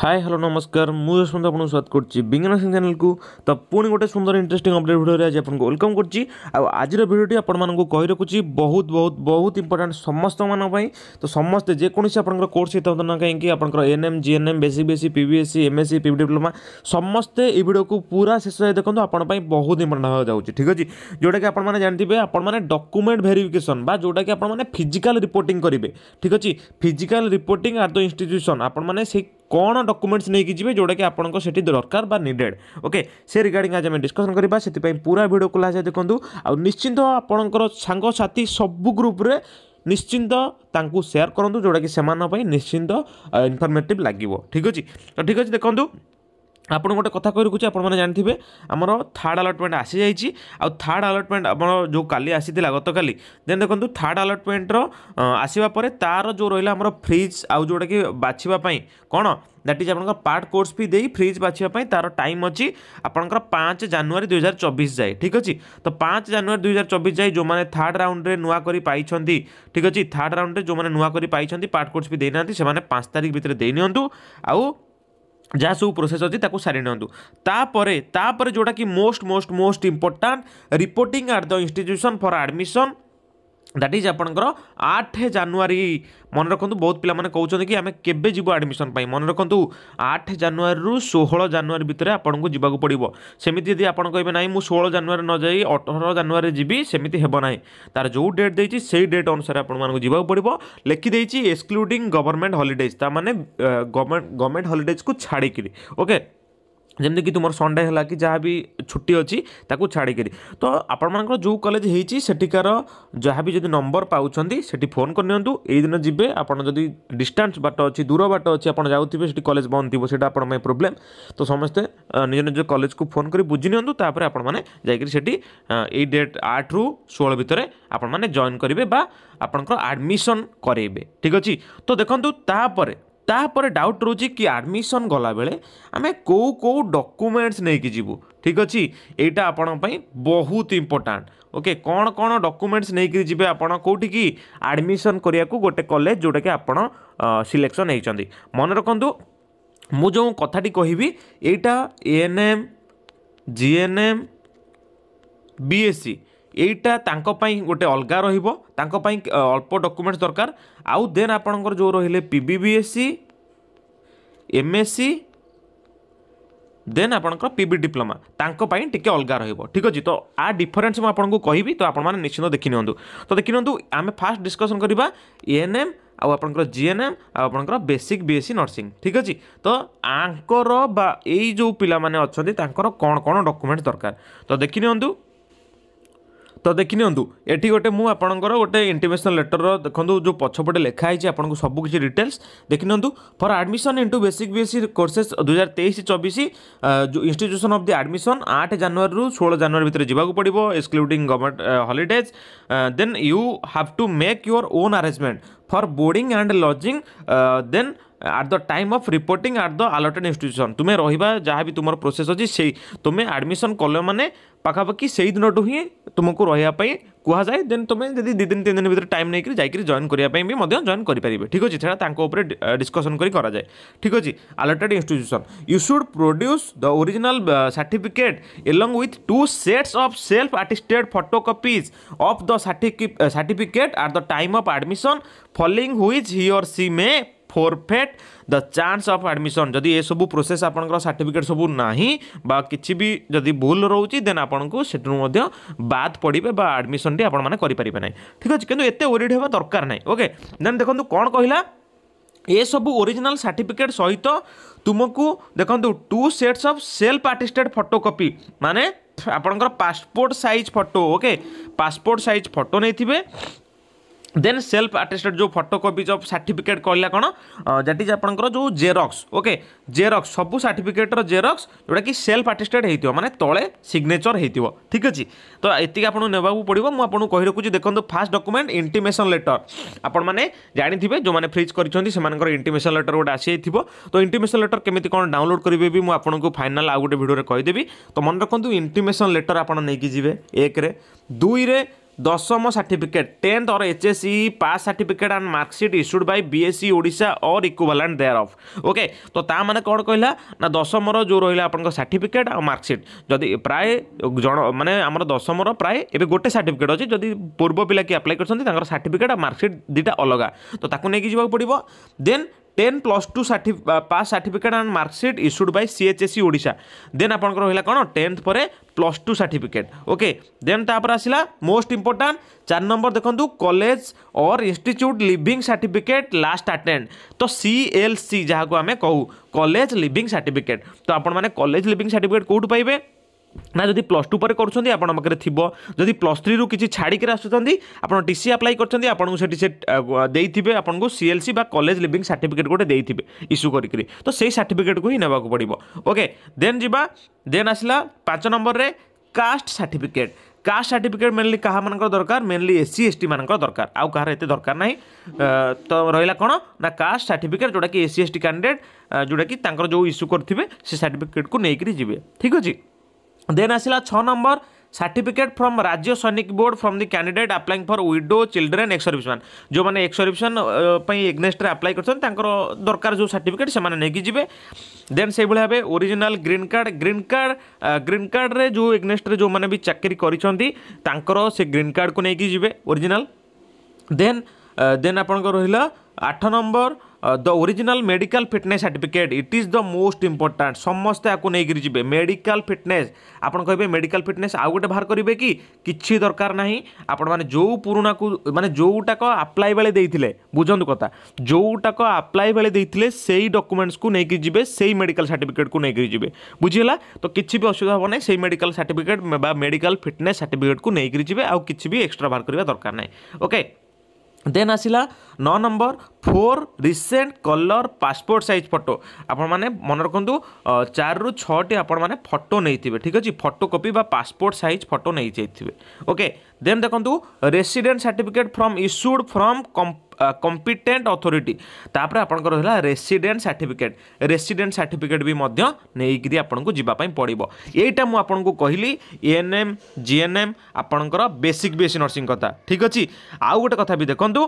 high hello ନମସ୍କାର ମୁଁ ଯଶବନ୍ତ ଆପଣଙ୍କୁ ସ୍ୱାଗତ କରୁଛି ବିଜ୍ଞାନ ସିଂ ଚ୍ୟାନେଲକୁ ତ ପୁଣି ଗୋଟେ ସୁନ୍ଦର ଇଣ୍ଟରେଷ୍ଟିଂ ଅପଡ଼େଟ୍ ଭିଡ଼ିଓରେ ଆଜି ଆପଣଙ୍କୁ ୱେଲକମ୍ କରୁଛି ଆଉ ଆଜିର ଭିଡ଼ିଓଟି ଆପଣମାନଙ୍କୁ କହି ରଖୁଛି ବହୁତ ବହୁତ ବହୁତ ଇମ୍ପୋର୍ଟାଣ୍ଟ ସମସ୍ତମାନଙ୍କ ପାଇଁ ତ ସମସ୍ତେ ଯେକୌଣସି ଆପଣଙ୍କର କୋର୍ସ ହେଇଥାନ୍ତୁ ନା କାହିଁକି ଆପଣଙ୍କର ANM GNM basic basic PBSc MSc PB diploma ସମସ୍ତେ ଏହି ଭିଡ଼ିଓକୁ ପୁରା ଶେଷ ଯାଏ ଦେଖନ୍ତୁ ଆପଣ ପାଇଁ ବହୁତ ଇମ୍ପୋର୍ଟାଣ୍ଟ ହେବାକୁ ଯାଉଛି ଠିକ୍ ଅଛି ଯେଉଁଟାକି ଆପଣମାନେ ଜାଣିଥିବେ ଆପଣମାନେ ଡକୁମେଣ୍ଟ ଭେରିଫିକେସନ୍ ବା ଯେଉଁଟାକି ଆପଣମାନେ ଫିଜିକାଲ୍ ରିପୋର୍ଟିଂ କରିବେ ଠିକ୍ ଅଛି physical reporting at the institution ଆପଣମାନେ ସେଇ কোণ ডকুমেন্টস নেই যাবে যেটাকি আপনার সেটি দরকার বা নিডেড ওকে সে রিগার্ডিং আজ আমি ডিসকসন করা সেপাই পুরা ভিডিও কোলা দেখুন আশ্চিন্ত আপনার সাংসাথী সবু গ্রুপে নিশ্চিন্ত তাঁকু সেয়ার করতু যেটা কি সে নিশ্চিন্ত ইনফরমেটিভ লাগিব ঠিক আছে ঠিক আছে দেখুন আপনার গোটে কথা কে রখুছি আপনার জাঁথিবে আমার থার্ড আলটমেন্ট আসি আসিযাই থার্ড আলটমেন্ট আপনার যে কালি আসি গতকাল দেন দেখুন থার্ড আলটমেন্টর আসবা পরে তার যে রহলা আমার ফ্রিজ আউটা কি বাছবা কোণ দ্যাট ইজ আপনার পার্ট কোর্স ফি দিয়ে ফ্রিজ বাছবা তার টাইম অছি আপনার পাঁচ জানুয়ারি দুই হাজার চবিশ যায় ঠিক আছে তো পাঁচ জানুয়ারি দুই হাজার চবিশ যায় যে থার্ড রাউন্ডে নূয়া করে পাই ঠিক আছে থার্ড রাউন্ডে যে নূয়া করে পাই পার্ট কোর্স ফি দিয়ে না সে পাঁচ তারিখ ভিতরে দিয়ে নিউ আউ ଯାହା ସବୁ ପ୍ରୋସେସ୍ ଅଛି ତାକୁ ସାରି ନିଅନ୍ତୁ ତାପରେ ତାପରେ ଯେଉଁଟାକି most most most important reporting at the institution for admission that is আপনার আঠ জানুয়ারি মনে রাখুন বহু পিলামানে কৌন কি আমি কেবে যাব আডমিশন পাই মনে রাখুন আঠ জানুয়ারি রু ষোহল জানুয়ারি ভিতরে আপনার যা পড়ব সেমিতি যদি আপনার কে না ষোহল জানুয়ারি ন যাই অঠর জানুয়ারি যাবি সেমিতি হব না তার যে ডেট দিয়েছি সেই ডেট অনুসারে আপনার যা পড়ব লেখি দিয়েছি এক্সক্লুডিং গভর্নমেন্ট হলিডেজ তা মানে গভর্নমেন্ট গভর্নমেন্ট হলিডেজ কু ছাড়িকি ওকে ଯେମିତିକି ତୁମର ସନ୍ଡ଼େ ହେଲା କି ଯାହା ବି ଛୁଟି ଅଛି ତାକୁ ଛାଡ଼ିକରି ତ ଆପଣମାନଙ୍କର ଯେଉଁ କଲେଜ ହେଇଛି ସେଠିକାର ଯାହା ବି ଯଦି ନମ୍ବର ପାଉଛନ୍ତି ସେଠି ଫୋନ୍ କରିନିଅନ୍ତୁ ଏଇଦିନ ଯିବେ ଆପଣ ଯଦି ଡିଷ୍ଟାନ୍ସ ବାଟ ଅଛି ଦୂର ବାଟ ଅଛି ଆପଣ ଯାଉଥିବେ ସେଠି କଲେଜ ବନ୍ଦ ଥିବ ସେଇଟା ଆପଣଙ୍କ ପାଇଁ ପ୍ରୋବ୍ଲେମ୍ ତ ସମସ୍ତେ ନିଜ ନିଜ କଲେଜକୁ ଫୋନ୍ କରି ବୁଝିନିଅନ୍ତୁ ତାପରେ ଆପଣମାନେ ଯାଇକରି ସେଠି ଏଇ ଡେଟ୍ ଆଠରୁ ଷୋହଳ ଭିତରେ ଆପଣମାନେ ଜଏନ୍ କରିବେ ବା ଆପଣଙ୍କର ଆଡ଼ମିସନ୍ କରେଇବେ ଠିକ୍ ଅଛି ତ ଦେଖନ୍ତୁ ତାପରେ ତାପରେ ଡାଉଟ୍ ରହୁଛି କି ଆଡ଼ମିସନ୍ ଗଲାବେଳେ ଆମେ କେଉଁ କେଉଁ ଡକ୍ୟୁମେଣ୍ଟସ୍ ନେଇକି ଯିବୁ ଠିକ୍ ଅଛି ଏଇଟା ଆପଣଙ୍କ ପାଇଁ ବହୁତ ଇମ୍ପୋର୍ଟାଣ୍ଟ ଓକେ କ'ଣ କ'ଣ ଡକୁମେଣ୍ଟସ୍ ନେଇକି ଯିବେ ଆପଣ କେଉଁଠିକି ଆଡ଼ମିସନ୍ କରିବାକୁ ଗୋଟେ କଲେଜ ଯେଉଁଟାକି ଆପଣ ସିଲେକ୍ସନ୍ ହେଇଛନ୍ତି ମନେ ରଖନ୍ତୁ ମୁଁ ଯେଉଁ କଥାଟି କହିବି ଏଇଟା ଏଏନ୍ଏମ୍ ଜିଏନ୍ଏମ୍ ବିଏସ୍ସି এইটা তাঙ্ক পাই গোটে অলগা রহব তাঙ্ক পাই অল্প ডকুমেন্টস দরকার আউ দেন আপনার যে রহলে পিবিবিএসসি এমএসসি দেন আপনার পিবি ডিপ্লোমা তাঙ্ক পাই টিকে অলগা রহব ঠিক আছে তো আ ডিফরেন্স মু আপনার কহিবি তো আপনার নিশ্চিত দেখি নিউ তো দেখি নিউ আমি ফার্স্ট ডিসকসন করা এএনএম ଆଉ ଆପଣଙ୍କର ଜି ଏନ୍ ଏମ୍ ଆଉ ଆପଣଙ୍କର basic B S C nursing ଠିକ୍ ଅଛି ତ ଆଙ୍କର ବା ଏଇ ଯେଉଁ ପିଲାମାନେ ଅଛନ୍ତି ତାଙ୍କର କ'ଣ କ'ଣ ଡକୁମେଣ୍ଟ ଦରକାର ତ ଦେଖିନିଅନ୍ତୁ ତ ଦେଖିନିଅନ୍ତୁ ଏଠି ଗୋଟେ ମୁଁ ଆପଣଙ୍କର ଗୋଟେ ଇଣ୍ଟିମେସନ୍ ଲେଟର୍ର ଦେଖନ୍ତୁ ଯେଉଁ ପଛପଟେ ଲେଖା ହେଇଛି ଆପଣଙ୍କୁ ସବୁ କିଛି ଡିଟେଲ୍ସ ଦେଖିନିଅନ୍ତୁ for admission into basic B S C courses ଦୁଇହଜାର ତେଇଶ ଚବିଶ ଯେଉଁ ଇନଷ୍ଟିଚ୍ୟୁସନ୍ ଅଫ୍ ଦି ଆଡ଼ମିସନ୍ ଆଠ ଜାନୁଆରୀରୁ ଷୋହଳ ଜାନୁଆରୀ ଭିତରେ ଯିବାକୁ ପଡ଼ିବ excluding government holidays then you have to make your own arrangement for boarding and lodging then at the time of reporting at the allotted institution तुम्हें रही जहाँ भी तुम प्रोसेस अच्छी से तुम्हें आडमिशन कल मैंने पखापाखि से ही दिन हिं तुमको रही कहा जाए देन तुम जी दिन तीन दिन भर टाइम नहीं जाइ जॉन करने जॉन करेंगे ठीक अच्छे से डिस्कसन कराए ठीक अच्छे allotted institution you should produce the original certificate along with two sets of self attested photo copies of certificate at the time of admission failing which he or she may forfeit the chance of admission ଯଦି ଏସବୁ process ଆପଣଙ୍କର certificate ସବୁ ନାହିଁ ବା କିଛି ବି ଯଦି ଭୁଲ ରହୁଛି ଦେନ୍ ଆପଣଙ୍କୁ ସେଠୁ ମଧ୍ୟ ବାଦ୍ ପଡ଼ିବେ ବା ଆଡ଼ମିସନ୍ଟି ଆପଣମାନେ କରିପାରିବେ ନାହିଁ ଠିକ୍ ଅଛି କିନ୍ତୁ ଏତେ ଓରିଡ଼ ହେବା ଦରକାର ନାହିଁ ଓକେ ଦେନ୍ ଦେଖନ୍ତୁ କ'ଣ କହିଲା ଏସବୁ ଓରିଜିନାଲ୍ ସାର୍ଟିଫିକେଟ୍ ସହିତ ତୁମକୁ ଦେଖନ୍ତୁ two sets of self attested photo copy ମାନେ ଆପଣଙ୍କର passport size photo okay passport size photo ନେଇଥିବେ ଦେନ୍ ସେଲ୍ଫ ଆଟେଷ୍ଟେଡ଼ ଯେଉଁ ଫଟୋ କପିଜ୍ ଅଫ୍ ସାର୍ଟିଫିକେଟ୍ କହିଲା କ'ଣ ଦ୍ୟାଟ୍ ଇଜ୍ ଆପଣଙ୍କର ଯେଉଁ ଜେରକ୍ସ ଓକେ ଜେରକ୍ସ ସବୁ ସାର୍ଟିଫିକେଟ୍ର ଜେରକ୍ସ ଯେଉଁଟାକି ସେଲ୍ଫ ଆଟେଷ୍ଟେଡ଼ ହେଇଥିବ ମାନେ ତଳେ ସିଗ୍ନେଚର୍ ହେଇଥିବ ଠିକ୍ ଅଛି ତ ଏତିକି ଆପଣଙ୍କୁ ନେବାକୁ ପଡ଼ିବ ମୁଁ ଆପଣଙ୍କୁ କହି ରଖୁଛି ଦେଖନ୍ତୁ ଫାର୍ଷ୍ଟ ଡକୁମେଣ୍ଟ ଇଣ୍ଟିମେସନ୍ ଲେଟର୍ ଆପଣମାନେ ଜାଣିଥିବେ ଯେଉଁମାନେ ଫ୍ରିଜ୍ କରିଛନ୍ତି ସେମାନଙ୍କର ଇଣ୍ଟିମେସନ୍ ଲେଟର୍ ଗୋଟେ ଆସିଯାଇଥିବ ତ ଇଣ୍ଟିମେସନ୍ ଲେଟର୍ କେମିତି କ'ଣ ଡାଉନଲୋଡ଼୍ କରିବେ ବି ମୁଁ ଆପଣଙ୍କୁ ଫାଇନାଲ୍ ଆଉ ଗୋଟେ ଭିଡ଼ିଓରେ କହିଦେବି ତ ମନେ ରଖନ୍ତୁ ଇଣ୍ଟିମେସନ୍ ଲେଟର୍ ଆପଣ ନେଇକି ଯିବେ ଏକରେ ଦୁଇରେ दशम सार्टिफिकेट टेन्थ और H S E pass certificate and marksheet issued by B ओडा और इक्वालांट देयर अफ ओके तो ता मैंने कौन कहला ना दशमर जो रहा आप सर्टिफिकेट आ मार्कसीट जदि प्राय जन मानने आम दशमर प्राय ए गोटे सर्टिफिकेट अच्छे जदि पूर्व पिला किए आप्लाय कर सर्टिफिकेट आ मार्कसीट दुटा अलग तो ताकू नहीं पड़ो देन टेन प्लस टू सार्टि pass certificate and marksheet issued by C H S C ओडा देन आप रहा कौन टेन्थ पर plus two certificate okay then तापर आसला मोस्ट इंपोर्टां चार नंबर देखो कलेज और इन्यूट लिविंग सार्टिफिकेट लास्ट आटेड तो सी एल सी जहाँ को आम कहू कलेज लिविंग सार्टिफिकेट तो आपज लिविंग सार्टिफिकेट कौट पाइबे ନା ଯଦି ପ୍ଲସ୍ ଟୁ ପରେ କରୁଛନ୍ତି ଆପଣଙ୍କ ପାଖରେ ଥିବ ଯଦି ପ୍ଲସ୍ ଥ୍ରୀରୁ କିଛି ଛାଡ଼ିକିରି ଆସୁଛନ୍ତି ଆପଣ ଟି ସି ଆପ୍ଲାଏ କରିଛନ୍ତି ଆପଣଙ୍କୁ ସେଠି ସେ ଦେଇଥିବେ ଆପଣଙ୍କୁ ସି ଏଲ୍ ସି ବା କଲେଜ ଲିଭିଂ ସାର୍ଟିଫିକେଟ୍ ଗୋଟେ ଦେଇଥିବେ ଇସ୍ୟୁ କରିକିରି ତ ସେଇ ସାର୍ଟିଫିକେଟ୍କୁ ହିଁ ନେବାକୁ ପଡ଼ିବ ଓକେ ଦେନ୍ ଯିବା ଦେନ୍ ଆସିଲା ପାଞ୍ଚ ନମ୍ବରରେ caste certificate caste certificate mainly କାହାମାନଙ୍କର ଦରକାର mainly S C S T ମାନଙ୍କର ଦରକାର ଆଉ କାହାର ଏତେ ଦରକାର ନାହିଁ ତ ରହିଲା କ'ଣ ନା କାଷ୍ଟ ସାର୍ଟିଫିକେଟ୍ ଯେଉଁଟାକି S C S T candidate ଯେଉଁଟାକି ତାଙ୍କର ଯେଉଁ ଇସ୍ୟୁ କରିଥିବେ ସେ ସାର୍ଟିଫିକେଟ୍କୁ ନେଇକରି ଯିବେ ଠିକ୍ ଅଛି ଦେନ୍ ଆସିଲା ଛଅ number certificate from Rajya Sainik board from the candidate applying for widow children ex serviceman ଯେଉଁମାନେ ଏକ୍ସ ସର୍ଭିସମ୍ୟାନ୍ ପାଇଁ ଏଗ୍ନେଷ୍ଟରେ ଆପ୍ଲାଏ କରିଛନ୍ତି ତାଙ୍କର ଦରକାର ଯେଉଁ ସାର୍ଟିଫିକେଟ୍ ସେମାନେ ନେଇକି ଯିବେ ଦେନ୍ ସେଇଭଳି ଭାବେ original green card green card green କାର୍ଡ଼ରେ ଯେଉଁ ଏଗ୍ନେଷ୍ଟରେ ଯେଉଁମାନେ ବି ଚାକିରି କରିଛନ୍ତି ତାଙ୍କର ସେ ଗ୍ରୀନ୍ କାର୍ଡ଼କୁ ନେଇକି ଯିବେ ଓରିଜିନାଲ୍ ଦେନ୍ ଦେନ୍ ଆପଣଙ୍କର ରହିଲା ଆଠ number the original medical fitness certificate it is the most important ସମସ୍ତେ ଆକୁ ନେଇକରି ଯିବେ ମେଡ଼ିକାଲ ଫିଟନେସ୍ ଆପଣ କହିବେ ମେଡ଼ିକାଲ ଫିଟନେସ୍ ଆଉ ଗୋଟେ ବାହାର କରିବେ କି କିଛି ଦରକାର ନାହିଁ ଆପଣମାନେ ଯେଉଁ ପୁରୁଣାକୁ ମାନେ ଯେଉଁଟାକ ଆପ୍ଲାଏ ବେଳେ ଦେଇଥିଲେ ବୁଝନ୍ତୁ କଥା ଯେଉଁଟାକ ଆପ୍ଲାଏ ବେଳେ ଦେଇଥିଲେ ସେଇ ଡକୁମେଣ୍ଟସକୁ ନେଇକି ଯିବେ ସେଇ ମେଡ଼ିକାଲ ସାର୍ଟିଫିକେଟ୍କୁ ନେଇକରି ଯିବେ ବୁଝିହେଲା ତ କିଛି ବି ଅସୁବିଧା ହେବ ନାହିଁ ସେଇ ମେଡ଼ିକାଲ ସାର୍ଟିଫିକେଟ୍ ବା ମେଡ଼ିକାଲ ଫିଟନେସ୍ ସାର୍ଟିଫିକେଟ୍କୁ ନେଇକରି ଯିବେ ଆଉ କିଛି ବି ଏକ୍ସଟ୍ରା ବାହାର କରିବା ଦରକାର ନାହିଁ ଓକେ দেন আসিলা ন number four recent colour passport size photo আপনার মনে রাখতু চারু ছটি আপনার মানে ফটো নিয়ে ঠিক আছে ফটো কপি বা পাসপোর্ট সাইজ ফটো নিয়ে যাই ওকে দেন দেখুন resident certificate from issued from কম্প କମ୍ପିଟେଣ୍ଟ ଅଥରିଟି ତାପରେ ଆପଣଙ୍କର ରହିଲା ରେସିଡେଣ୍ଟ ସାର୍ଟିଫିକେଟ୍ ରେସିଡେଣ୍ଟ ସାର୍ଟିଫିକେଟ୍ ବି ମଧ୍ୟ ନେଇକିରି ଆପଣଙ୍କୁ ଯିବା ପାଇଁ ପଡ଼ିବ ଏଇଟା ମୁଁ ଆପଣଙ୍କୁ କହିଲି ଏଏନ୍ଏମ୍ ଜିଏନ୍ଏମ୍ ଆପଣଙ୍କର ବେସିକ୍ ବିଏସ୍ସି ନର୍ସିଂ କଥା ଠିକ୍ ଅଛି ଆଉ ଗୋଟେ କଥା ବି ଦେଖନ୍ତୁ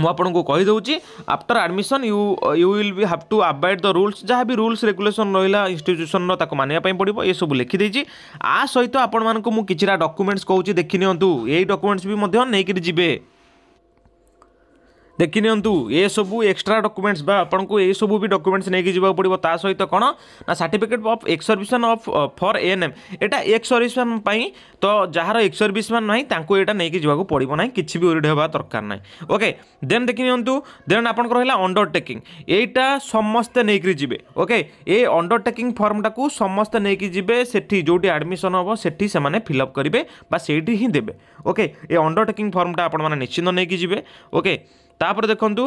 ମୁଁ ଆପଣଙ୍କୁ କହିଦେଉଛି after admission you you will be have to abide the rules ଯାହା ବି ରୁଲ୍ସ ରେଗୁଲେସନ୍ ରହିଲା ଇନଷ୍ଟିଚ୍ୟୁସନ୍ର ତାକୁ ମାନିବା ପାଇଁ ପଡ଼ିବ ଏସବୁ ଲେଖିଦେଇଛି ଆ ସହିତ ଆପଣମାନଙ୍କୁ ମୁଁ କିଛିଟା ଡକୁମେଣ୍ଟସ୍ କହୁଛି ଦେଖିନିଅନ୍ତୁ ଏଇ ଡକୁମେଣ୍ଟସ୍ ବି ମଧ୍ୟ ନେଇକିରି ଯିବେ ଦେଖିନିଅନ୍ତୁ ଏସବୁ ଏକ୍ସଟ୍ରା ଡକୁମେଣ୍ଟସ୍ ବା ଆପଣଙ୍କୁ ଏସବୁ ବି ଡକୁମେଣ୍ଟସ୍ ନେଇକି ଯିବାକୁ ପଡ଼ିବ ତା ସହିତ କ'ଣ ନା certificate of ex serviceman of for AN M ଏଇଟା ଏକ୍ସ ସର୍ଭିସମ୍ୟାନ୍ ପାଇଁ ତ ଯାହାର ଏକ୍ସ ସର୍ଭିସମ୍ୟାନ୍ ନାହିଁ ତାଙ୍କୁ ଏଇଟା ନେଇକି ଯିବାକୁ ପଡ଼ିବ ନାହିଁ କିଛି ବି ଓରିଡ଼ି ହେବା ଦରକାର ନାହିଁ ଓକେ ଦେନ୍ ଦେଖିନିଅନ୍ତୁ ଦେନ୍ ଆପଣଙ୍କର ହେଲା ଅଣ୍ଡରଟେକିଂ ଏଇଟା ସମସ୍ତେ ନେଇକରି ଯିବେ ଓକେ ଏ ଅଣ୍ଡରଟେକିଂ ଫର୍ମଟାକୁ ସମସ୍ତେ ନେଇକି ଯିବେ ସେଠି ଯେଉଁଠି ଆଡ଼ମିସନ୍ ହେବ ସେଠି ସେମାନେ ଫିଲ୍ଅପ୍ କରିବେ ବା ସେଇଠି ହିଁ ଦେବେ ଓକେ ଏ ଅଣ୍ଡରଟେକିଂ ଫର୍ମଟା ଆପଣମାନେ ନିଶ୍ଚିନ୍ତ ନେଇକି ଯିବେ ଓକେ ତାପରେ ଦେଖନ୍ତୁ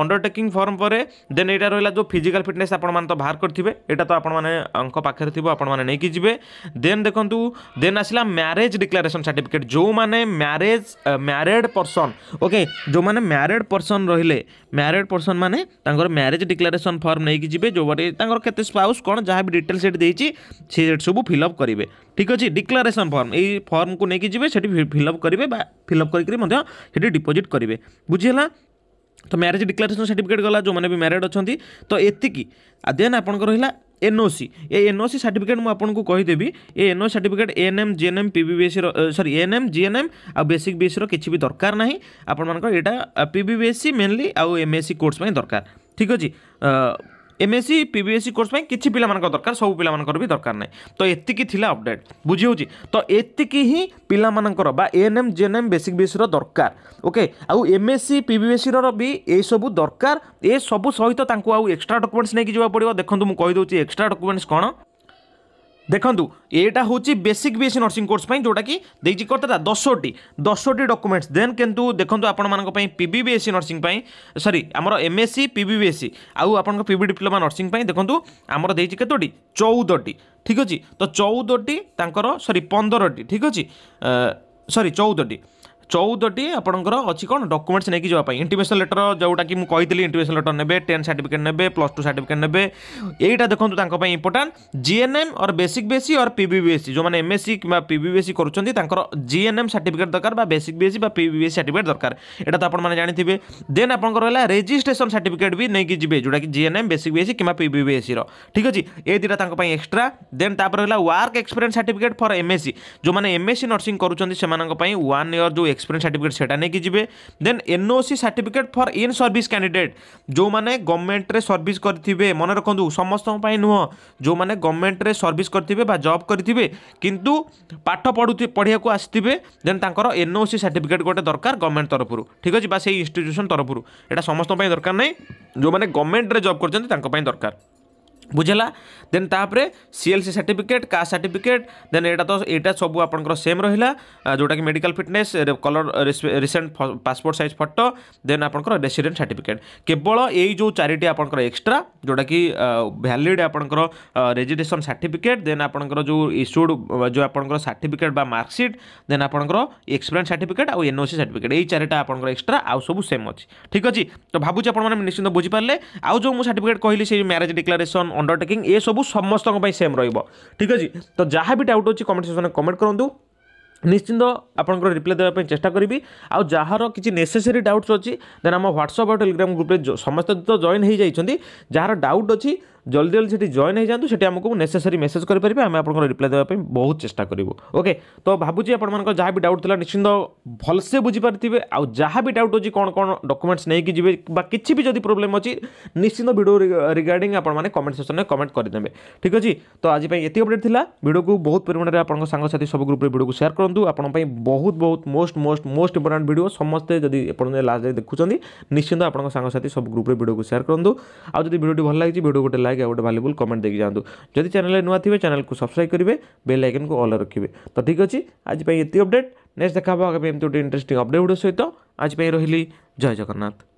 ଅଣ୍ଡରଟେକିଂ ଫର୍ମ ପରେ ଦେନ୍ ଏଇଟା ରହିଲା ଯେଉଁ ଫିଜିକାଲ ଫିଟନେସ୍ ଆପଣମାନେ ତ ବାହାର କରିଥିବେ ଏଇଟା ତ ଆପଣମାନଙ୍କ ପାଖରେ ଥିବ ଆପଣମାନେ ନେଇକି ଯିବେ ଦେନ୍ ଦେଖନ୍ତୁ ଦେନ୍ ଆସିଲା ମ୍ୟାରେଜ୍ ଡିକ୍ଲାରେସନ୍ ସାର୍ଟିଫିକେଟ୍ ଯେଉଁମାନେ ମ୍ୟାରେଜ୍ ମ୍ୟାରେଡ଼୍ ପର୍ସନ୍ ଓକେ ଯେଉଁମାନେ ମ୍ୟାରେଡ଼୍ ପର୍ସନ୍ ରହିଲେ ମ୍ୟାରେଡ଼୍ ପର୍ସନ୍ ମାନେ ତାଙ୍କର ମ୍ୟାରେଜ୍ ଡିକ୍ଲାରେସନ୍ ଫର୍ମ ନେଇକି ଯିବେ ଯେଉଁବାଟେ ତାଙ୍କର କେତେ ସ୍ପାଉସ୍ କ'ଣ ଯାହା ବି ଡିଟେଲ୍ସ ସେଠି ଦେଇଛି ସେ ସବୁ ଫିଲ୍ଅପ୍ କରିବେ ठीक अच्छे डिक्लारेसन फर्म ये फर्म को लेकिन जी से फिलअप करेंगे फिलअप करके डिपोजिट करेंगे बुझेगा तो म्यारेज डिक्लारेसन सार्टिफिकेट गला जो मैंने भी म्यारेड अच्छा तो ये देन आप एनओसी ए एनओसी सार्टिफिकेट मुझक कहीदेवी a NOC certificate N M G N M P BSc sorry N M G N M आेसिक बीएससी कि भी दरकार नहीं आपण मैं यहाँ पी मेनली आउ एम एस सी कोर्स दरकार ठीक अच्छे এমএসসি পিবিএসসি কোর্স ପାଇଁ କିଛି ପିଲାମାନଙ୍କ ଦରକାର ସବୁ ପିଲାମାନଙ୍କର ବି ଦରକାର ନାହିଁ ତ ଏତିକି ଥିଲା ଅପଡ଼େଟ୍ ବୁଝି ହେଉଛି ତ ଏତିକି ହିଁ ପିଲାମାନଙ୍କର ବା ଏଏନ୍ଏମ୍ ଜେଏନ୍ଏମ୍ ବେସିକ୍ ବିଏସ୍ସିର ଦରକାର ଓକେ ଆଉ ଏମ୍ଏସ୍ସି ପିବିଏସ୍ସିର ବି ଏସବୁ ଦରକାର ଏସବୁ ସହିତ ତାଙ୍କୁ ଆଉ ଏକ୍ସଟ୍ରା ଡକୁମେଣ୍ଟସ୍ ନେଇକି ଯିବାକୁ ପଡ଼ିବ ଦେଖନ୍ତୁ ମୁଁ କହିଦେଉଛି ଏକ୍ସଟ୍ରା ଡକୁମେଣ୍ଟସ୍ କ'ଣ দেখুন এটা হচ্ছে বেসিক বিএসসি নর্সিং কোর্স পাই যেটা কি দেইছি কতটা 10টি 10টি ডকুমেন্টস দেন কিন্তু দেখুন আপন মানক পাই পিবিবিএসসি নর্সিং পাই সরি আমার এমএসসি পিবিবিএসসি আউ আপনক পিবি ডিপ্লোমা নর্সিং পাই দেখুন আমার দেইছি কতটি 14টি ঠিক আছে তো 14টি তাঙ্কর সরি 15টি ঠিক আছে সরি 14টি ଚଉଦଟି ଆପଣଙ୍କର ଅଛି କ'ଣ ଡକୁମେଣ୍ଟସ୍ ନେଇକି ଯିବା ପାଇଁ ଇଣ୍ଟିମେସନ୍ ଲେଟର ଯେଉଁଟାକି ମୁଁ କହିଥିଲି ଇଣ୍ଟିମେସନ୍ ଲେଟର ନେବେ ଟେନ୍ ସାର୍ଟିଫିକେଟ୍ ନେବେ ପ୍ଲସ୍ ଟୁ ସାର୍ଟିଫିକେଟ୍ ନେବେ ଏଇଟା ଦେଖନ୍ତୁ ତାଙ୍କ ପାଇଁ ଇମ୍ପୋର୍ଟାଣ୍ଟ ଜିଏନ୍ଏମ୍ ଅର୍ ବେସିକ୍ ବେସି ଅର୍ ପିବିବିଏସ୍ସି ଯେଉଁମାନେ ଏମ୍ଏସ୍ସି କିମ୍ବା ପିବିବିଏସ୍ସି କରୁଛନ୍ତି ତାଙ୍କର ଜିଏନ୍ଏମ୍ ସାର୍ଟିଫିକେଟ୍ ଦରକାର ବା ବେସିକ୍ ବିଏସ୍ସି ବା ପିବିବିଏସ୍ସି ସାର୍ଟିଫିକେଟ୍ ଦରକାର ଏଇଟା ତ ଆପଣମାନେ ଜାଣିଥିବେ ଦେନ୍ ଆପଣଙ୍କର ହେଲା ରେଜିଷ୍ଟ୍ରେସନ୍ ସାର୍ଟିଫିକେଟ୍ ବି ନେଇକି ଯିବେ ଯେଉଁଟାକି ଜିଏନ୍ଏମ୍ ବେସିକ୍ ବିଏସ୍ସି କିମ୍ବା ପିବିବିଏସ୍ସିର ଠିକ୍ ଅଛି ଏ ଦୁଇଟା ତାଙ୍କ ପାଇଁ ଏକ୍ସଟ୍ରା ଦେନ୍ ତାପରେ ହେଲା work experience certificate for MSc ଯେଉଁମାନେ ଏମ୍ଏସ୍ସି ନର୍ସିଂ କରୁଛନ୍ତି ସେମାନଙ୍କ ପାଇଁ ୱାନ୍ ଇୟର୍ ଯେଉଁ এক্সপিরিয়েন্স সার্টিফিকেট সেটা নিয়ে যাবে then NOC certificate for in service candidate যে গভর্নমেন্টরে সর্ভিস করতে মনে রাখতু সমস্ত নুহ যে গভর্নমেন্টরে সর্ভিস করতে বা জব করতে কিন্তু পাঠ পড়ু পড়া আসবে দেন তাঁর এনওসি সার্টিফিকেট গোটে দরকার গভর্নমেন্ট তরফর ঠিক আছে বা সেই ইনস্টিট্যুশন তরফর এটা সমস্ত দরকার নাই যে গভর্নমেন্টরে জব করছেন তাঁর দরকার ବୁଝିଲା ଦେନ୍ ତାପରେ C L C certificate caste certificate then ଏଇଟା ତ ଏଇଟା ସବୁ ଆପଣଙ୍କର ସେମ୍ ରହିଲା ଯେଉଁଟାକି medical fitness colour recent passport size photo then ଆପଣଙ୍କର ରେସିଡେଣ୍ଟ ସାର୍ଟିଫିକେଟ୍ କେବଳ ଏଇ ଯେଉଁ ଚାରିଟି ଆପଣଙ୍କର ଏକ୍ସଟ୍ରା ଯେଉଁଟାକି ଭ୍ୟାଲିଡ଼ ଆପଣଙ୍କର ରେଜିଷ୍ଟ୍ରେସନ୍ ସାର୍ଟିଫିକେଟ୍ ଦେନ୍ ଆପଣଙ୍କର ଯେଉଁ ଇସ୍ୟୁଡ୍ ଯେଉଁ ଆପଣଙ୍କର ସାର୍ଟିଫିକେଟ୍ ବା ମାର୍କସିଟ୍ ଦେନ୍ ଆପଣଙ୍କର ଏକ୍ସପେରିଏନ୍ସ ସାର୍ଟିଫିକେଟ୍ ଆଉ ଏନ୍ଓସି ସାର୍ଟିଫିକେଟ୍ ଏଇ ଚାରିଟା ଆପଣଙ୍କର ଏକ୍ସଟ୍ରା ଆଉ ସବୁ ସେମ୍ ଅଛି ଠିକ୍ ଅଛି ତ ଭାବୁଛି ଆପଣମାନେ ନିଶ୍ଚିନ୍ତ ବୁଝିପାରିଲେ ଆଉ ଯେଉଁ ମୁଁ ସାର୍ଟିଫିକେଟ୍ କହିଲି ସେଇ ମ୍ୟାରେଜ୍ ଡିକ୍ଲାରେସନ୍ অন্ডরটেকিং এসবু সমস্ত সেম রহব ঠিক আছে তো যা বি ডাউট অনেক কমেন্ট সেকশনে কমেন্ট করতু নিশ্চিন্ত আপনার রিপ্লাই দেওয়া চেষ্টা করবি আহার কিছু নেসেসারি ডাউটস অছি দেন আমার হোয়াটসঅ্যাপ আর টেলিগ্রাম গ্রুপে সমস্ত তো জয়েন হয়ে যাই যার ডাউট অছি জলদি জলদি সেটি জয়েন হয়ে সেটি আমাকে নেসেসারি মেসেজ করে আমি আপনার রিপ্লাই দেওয়া বহুত চেষ্টা করবু ওকে তো ভাবুছি আপনার যা বি ডাউট লা নিশ্চিন্ত ভালসে বুঝিপারিবে আহা বি ডাউট অছি কোণ কোণ ডকুমেন্টস নেই যাবে বা কিছু বি যদি প্রোবলেম অছি নিশ্চিন্ত ভিডিও রিগার্ডিং আপনার কমেন্ট সেকশনে কমেন্ট করেদেবে ঠিক আছে তো আজ এত অপডেট লা ভিডিওকে বহুত পরিমাণে আপনার সাংসাথী সব গ্রুপে ভিডিওকে সেয়ার করতু আপনার বহুত বহুত most most most important video সমস্তে যদি এপর্যন্ত লাস্ট দেখুছেন নিশ্চিন্ত আপনার সাংসাথী সব গ্রুপে ভিডিওকে সেয়ার করতু আদি ভিডিওটি ভাল লাগছে ভিডিও গোটে লাইক लगे गोटे भालेबुल कमेंट देखिए जातु जदि चैनल नुआ थे चैनल को सब्सक्राइब करेंगे बेल आइकन को अल रखे तो ठीक अच्छे आज ये अपडेट नेक्स्ट देखा आगे एमती गोटे इंटरेस्टिंग अपडेट गुड सहित आज रही जय जगन्नाथ